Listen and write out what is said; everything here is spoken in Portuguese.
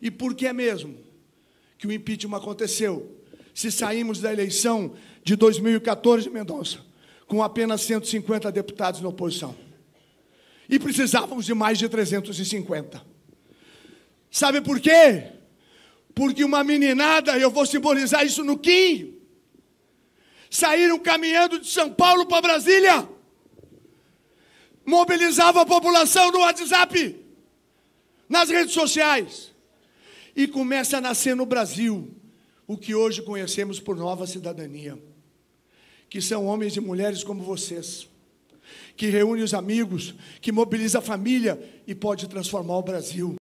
E por que mesmo que o impeachment aconteceu? Se saímos da eleição de 2014 Mendonça com apenas 150 deputados na oposição e precisávamos de mais de 350. Sabe por quê? Porque uma meninada, eu vou simbolizar isso no Kim, saíram caminhando de São Paulo para Brasília, mobilizava a população no WhatsApp, nas redes sociais e começa a nascer no Brasil o que hoje conhecemos por nova cidadania, que são homens e mulheres como vocês, que reúne os amigos, que mobiliza a família e pode transformar o Brasil.